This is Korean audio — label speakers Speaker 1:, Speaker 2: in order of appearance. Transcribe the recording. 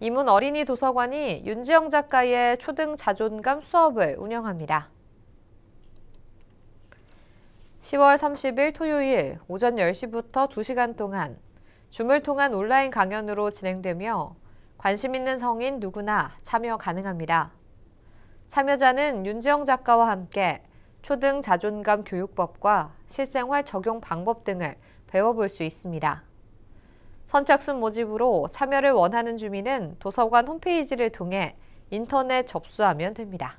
Speaker 1: 이문 어린이 도서관이 윤지영 작가의 초등 자존감 수업을 운영합니다. 10월 30일 토요일 오전 10시부터 2시간 동안 줌을 통한 온라인 강연으로 진행되며 관심 있는 성인 누구나 참여 가능합니다. 참여자는 윤지영 작가와 함께 초등 자존감 교육법과 실생활 적용 방법 등을 배워볼 수 있습니다. 선착순 모집으로 참여를 원하는 주민은 도서관 홈페이지를 통해 인터넷 접수하면 됩니다.